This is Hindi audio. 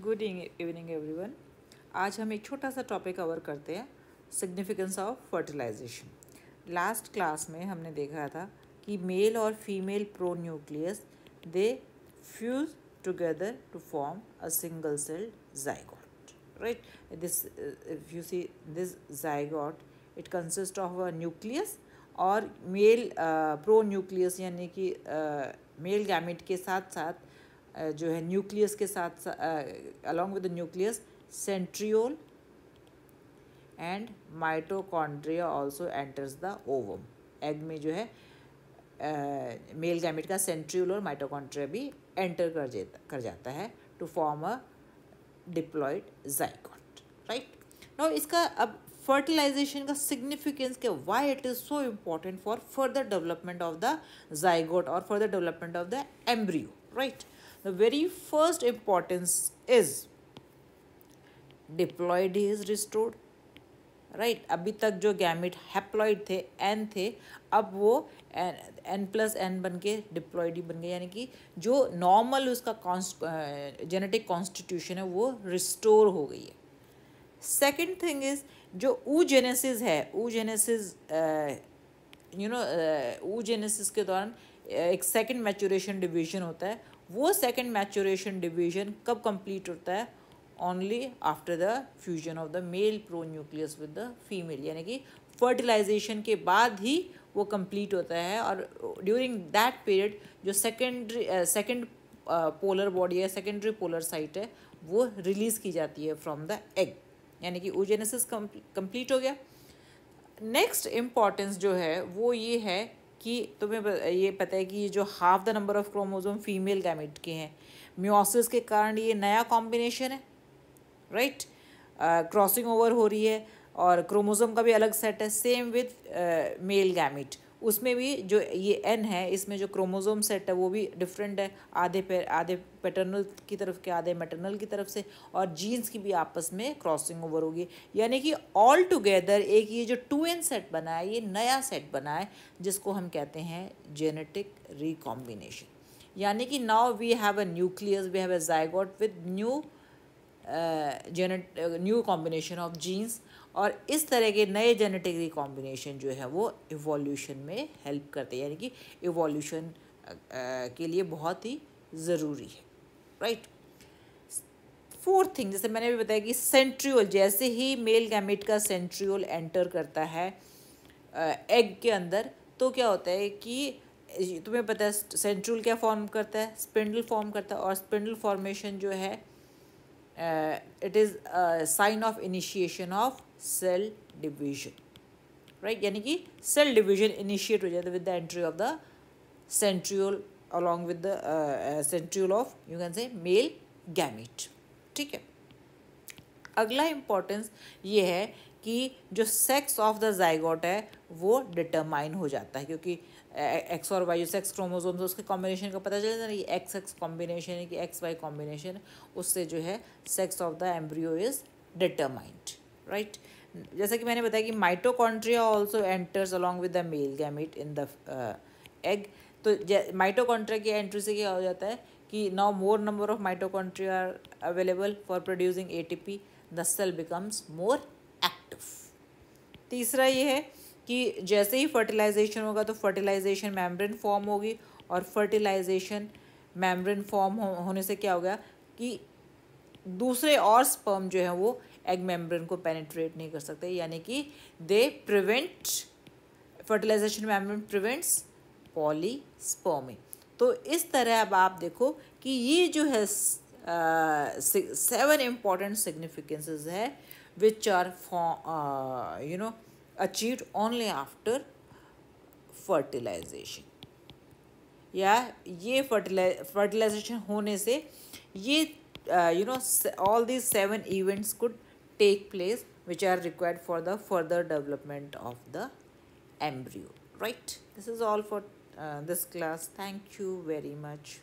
गुड इवनिंग एवरीवन आज हम एक छोटा सा टॉपिक कवर करते हैं significance of fertilization last class में हमने देखा था कि मेल और female pronucleus they fuse together to form a single cell zygote right this you see this see it consist of a nucleus और मेल प्रो न्यूक्लियस यानी कि मेल uh, गैमिट के साथ साथ जो है न्यूक्लियस के साथ along with nucleus centriole and mitochondria also enters the ovum egg में जो है मेल गैमिट का सेंट्रियोल और माइटोकॉन्ड्रिया भी एंटर कर जाता कर जाता है to form a diploid zygote right no इसका अब फर्टिलाइजेशन का सिग्निफिकेंस के why it is so important for further development of the zygote और further development of the embryo right the very first importance is diploid is restored right अभी तक जो गैमिट हैप्लॉयड थे एन थे अब वो एन प्लस एन बन के डिप्लॉयड ही बन गए यानी कि जो नॉर्मल उसका जेनेटिक कॉन्स्टिट्यूशन है वो रिस्टोर हो गई है सेकेंड थिंग इज़ जो ऊ जेनेसिस है oogenesis you know oogenesis के दौरान एक सेकेंड मैचुरेशन डिवीजन होता है वो सेकेंड मैचोरेशन डिवीजन कब कंप्लीट होता है only after the fusion of the male pronucleus with the female यानी कि फर्टिलाइजेशन के बाद ही वो कंप्लीट होता है और ड्यूरिंग दैट पीरियड जो सेकेंडरी सेकेंड पोलर बॉडी है सेकेंडरी पोलर साइट है वो रिलीज़ की जाती है फ्रॉम द एग यानी कि ओजेनेसिस कंप्लीट हो गया नेक्स्ट इम्पॉर्टेंस जो है वो ये है कि तुम्हें ये पता है कि ये जो half the number of chromosome female gamete के हैं म्योसिस के कारण ये नया कॉम्बिनेशन है राइट क्रॉसिंग ओवर हो रही है और क्रोमोजोम का भी अलग सेट है सेम विथ मेल गैमिट उसमें भी जो ये एन है इसमें जो क्रोमोजोम सेट है वो भी डिफरेंट है आधे पे आधे पेटर्नल की तरफ के आधे मेटर्नल की तरफ से और जीन्स की भी आपस में क्रॉसिंग ओवर होगी यानी कि ऑल टुगेदर एक ये जो टू एन सेट बना है ये नया सेट बना है जिसको हम कहते हैं जेनेटिक रिकॉम्बिनेशन यानी कि now we have a nucleus we have a zygote with new genet new combination of genes और इस तरह के नए जेनेटिक रिकॉम्बिनेशन जो है वो इवोल्यूशन में हेल्प करते हैं यानी कि इवोल्यूशन के लिए बहुत ही ज़रूरी है राइट फोर्थ थिंग जैसे मैंने भी बताया कि सेंट्रियोल जैसे ही मेल गैमेट का सेंट्रियोल एंटर करता है एग के अंदर तो क्या होता है कि तुम्हें पता है सेंट्रियोल क्या फॉर्म करता है स्पिंडल फॉर्म करता है और स्पिंडल फॉर्मेशन जो है uh, it is a sign of initiation of cell division right यानी cell division initiate with the entry of the centriole along with the uh, uh centriole of you can say male gamete ठीक है अगला इम्पोर्टेंस ये है कि जो सेक्स ऑफ द जाइगोट है वो डिटरमाइन हो जाता है क्योंकि एक्स और वाई जो सेक्स क्रोमोजोम है उसके कॉम्बिनेशन का पता चल जाता है ये एक्स एक्स कॉम्बिनेशन है कि एक्स वाई कॉम्बिनेशन उससे जो है sex of the embryo is determined right जैसा कि मैंने बताया कि mitochondria also enters along with the male gamete in the egg तो माइटोकॉन्ट्रिया की एंट्री से क्या हो जाता है कि now more number of mitochondria are available for producing A T P the cell becomes more तीसरा ये है कि जैसे ही फर्टिलाइजेशन होगा तो फर्टिलाइजेशन मेम्ब्रेन फॉर्म होगी और फर्टिलाइजेशन मेम्ब्रेन फॉर्म हो, होने से क्या हो गया कि दूसरे और स्पर्म जो है वो एग मेम्ब्रेन को पेनिट्रेट नहीं कर सकते यानी कि they prevent fertilization membrane prevents polyspermy तो इस तरह अब आप देखो कि ये जो है Uh, seven important significances hai which are for uh, you know achieved only after fertilization fertilization hone fertilize fertilization होने से you know all these seven events could take place, which are required for the further development of the embryo right this is all for uh, this class thank you very much